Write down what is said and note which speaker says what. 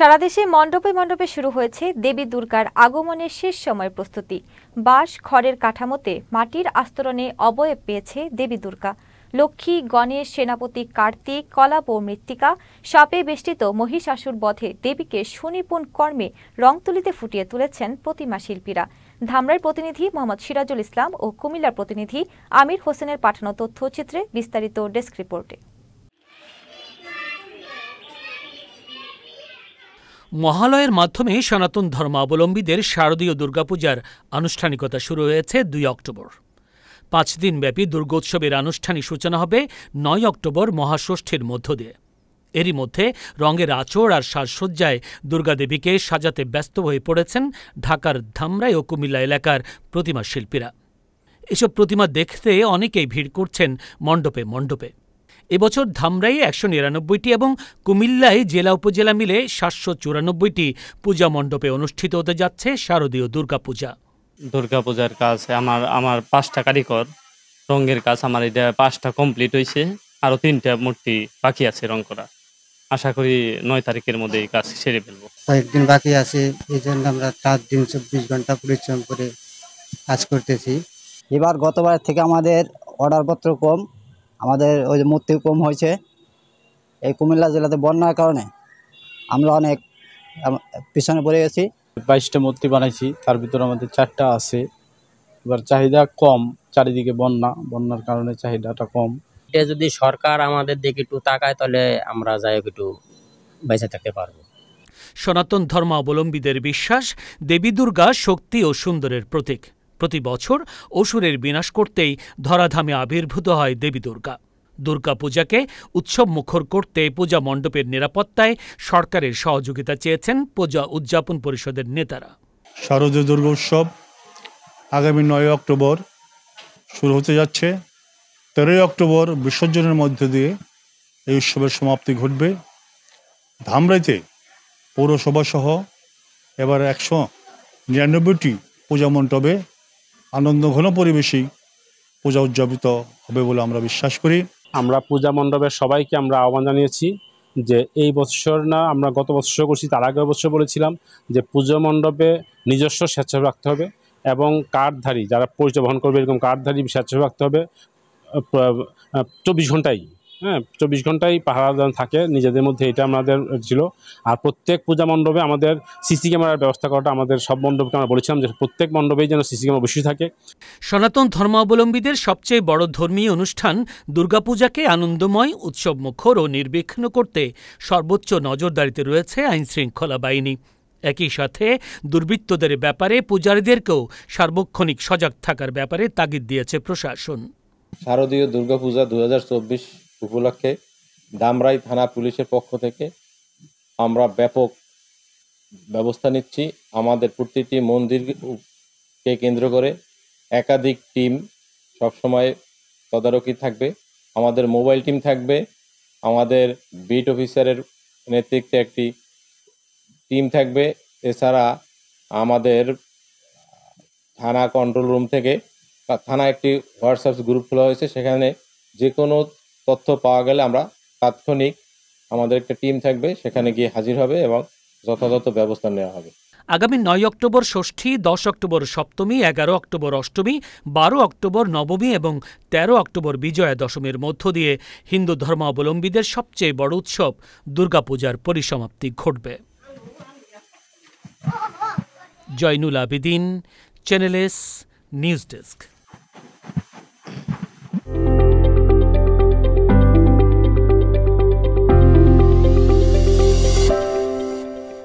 Speaker 1: সারা দেশে মণ্ডপে মণ্ডপে শুরু হয়েছে দেবী দুর্গার আগমনের শেষ সময় প্রস্তুতি বাঁশ খড়ের কাঠামোতে মাটির আস্তরণে অবয়ব পেয়েছে দেবী দুর্গা লক্ষ্মী গণেশ সেনাপতি কার্তিক কলাপ ও মৃত্তিকা সাপে বেষ্টিত মহিষাসুর বধে দেবীকে সুনিপুণ কর্মে রং তুলিতে ফুটিয়ে তুলেছেন প্রতিমা শিল্পীরা ধামরার প্রতিনিধি মোহাম্মদ সিরাজুল ইসলাম ও কুমিল্লার প্রতিনিধি আমির হোসেনের পাঠানো তথ্যচিত্রে বিস্তারিত ডেস্ক রিপোর্টে মহালয়ের মাধ্যমে সনাতন ধর্মাবলম্বীদের শারদীয় দুর্গাপূজার আনুষ্ঠানিকতা শুরু হয়েছে দুই অক্টোবর পাঁচ দিনব্যাপী দুর্গোৎসবের আনুষ্ঠানিক সূচনা হবে নয় অক্টোবর মহাষষ্ঠীর মধ্য দিয়ে এরই মধ্যে রঙের আচর আর সাজসজ্জায় দুর্গাদেবীকে সাজাতে ব্যস্ত হয়ে পড়েছেন ঢাকার ধামরাই ও কুমিল্লা এলাকার প্রতিমা শিল্পীরা এসব প্রতিমা দেখতে অনেকেই ভিড় করছেন মণ্ডপে মণ্ডপে এবছর ধামরাই একশো নিরানব্বইটি এবং কুমিল্লায় জেলা উপজেলা মিলে সাতশো চুরানব্বইটি পূজা মণ্ডপে অনুষ্ঠিত হতে যাচ্ছে শারদীয় দুর্গাপূজা
Speaker 2: দুর্গাপূজার কাজ আমার আমার পাঁচটা কারিকর রঙের কাজ আমার এটা পাঁচটা কমপ্লিট হয়েছে আরও তিনটা মূর্তি বাকি আছে রং করা আশা করি নয় তারিখের মধ্যে এই কাজ সেরে ফেলবো কয়েকদিন বাকি আছে এই জন্য আমরা চার দিন চব্বিশ ঘন্টা পরিশ্রম করে কাজ করতেছি এবার গতবার থেকে আমাদের অর্ডারপত্র কম আমাদের ওই যে মৃত্যু কম হয়েছে এই কুমিল্লা জেলাতে বন্যার কারণে আমরা অনেক পিছনে পড়ে গেছি বাইশটা মূর্তি বানাইছি তার ভিতরে আমাদের চারটা আছে এবার চাহিদা কম চারিদিকে বন্যা বন্যার কারণে চাহিদাটা কম এটা
Speaker 1: যদি সরকার আমাদের দিকে একটু তাকায় তাহলে আমরা যাই একটু বেঁচে থাকতে পারবো সনাতন ধর্মাবলম্বীদের বিশ্বাস দেবী দুর্গা শক্তি ও সুন্দরের প্রতীক প্রতি বছর অসুরের বিনাশ করতেই ধরাধামে আবির্ভূত হয় দেবী দুর্গা দুর্গা পূজাকে উৎসব মুখর করতে পূজা মণ্ডপের নিরাপত্তায় সরকারের সহযোগিতা চেয়েছেন পূজা উদযাপন পরিষদের নেতারা শারদীয় দুর্গা উৎসব আগামী নয় অক্টোবর শুরু হতে যাচ্ছে তেরোই অক্টোবর বিসর্জনের মধ্য দিয়ে এই উৎসবের সমাপ্তি ঘটবে ধামরাইতে পৌরসভা সহ এবার একশো নিরানব্বইটি পূজা মণ্ডপে আনন্দঘন পরিবেশেই পূজা উদযাপিত হবে বলে আমরা বিশ্বাস করি
Speaker 2: আমরা পূজা মণ্ডপের সবাইকে আমরা আহ্বান জানিয়েছি যে এই বছর না আমরা গত বছর করছি তার আগের বছর বলেছিলাম যে পূজা মণ্ডপে নিজস্ব স্বেচ্ছাসেবক রাখতে হবে এবং কার্ডধারী যারা পরিচয় বহন করবে এরকম কার্ডধারী স্বেচ্ছাসেবক রাখতে হবে চব্বিশ ঘন্টায় হ্যাঁ চব্বিশ ঘন্টাই পাহারাদান থাকে নিজেদের মধ্যে এটা আমাদের ছিল আর প্রত্যেক পূজা মণ্ডপে আমাদের সিসি ক্যামেরার ব্যবস্থা করাটা আমাদের সব মণ্ডপকে আমরা বলেছিলাম যে প্রত্যেক মণ্ডপেই যেন সিসি ক্যামেরা বসে থাকে
Speaker 1: সনাতন ধর্মাবলম্বীদের সবচেয়ে বড় ধর্মীয় অনুষ্ঠান দুর্গাপূজাকে আনন্দময় উৎসব মুখর ও নির্বিঘ্ন করতে সর্বোচ্চ নজরদারিতে রয়েছে আইনশৃঙ্খলা বাহিনী একই সাথে দুর্বৃত্তদের ব্যাপারে পূজারীদেরকেও সার্বক্ষণিক সজাগ থাকার ব্যাপারে তাগিদ দিয়েছে প্রশাসন
Speaker 2: শারদীয় দুর্গাপূজা দু হাজার চব্বিশ উপলক্ষে দামরাই থানা পুলিশের পক্ষ থেকে আমরা ব্যাপক ব্যবস্থা নিচ্ছি আমাদের প্রতিটি মন্দিরকে কেন্দ্র করে একাধিক টিম সবসময় তদারকি থাকবে আমাদের মোবাইল টিম থাকবে আমাদের বিট অফিসারের নেতৃত্বে একটি টিম থাকবে এছাড়া আমাদের থানা কন্ট্রোল রুম থেকে থানা একটি হোয়াটসঅ্যাপ গ্রুপ খোলা হয়েছে সেখানে যে কোনো তথ্য পাওয়া গেলে আমরা তাৎক্ষণিক আমাদের একটা টিম থাকবে সেখানে গিয়ে হাজির হবে এবং যথাযথ ব্যবস্থা নেওয়া হবে
Speaker 1: আগামী নয় অক্টোবর ষষ্ঠী দশ অক্টোবর সপ্তমী এগারো অক্টোবর অষ্টমী বারো অক্টোবর নবমী এবং ১৩ অক্টোবর বিজয়া দশমীর মধ্য দিয়ে হিন্দু ধর্মাবলম্বীদের সবচেয়ে বড় উৎসব দুর্গাপূজার পরিসমাপ্তি ঘটবে Zainul Abedin channel S news desk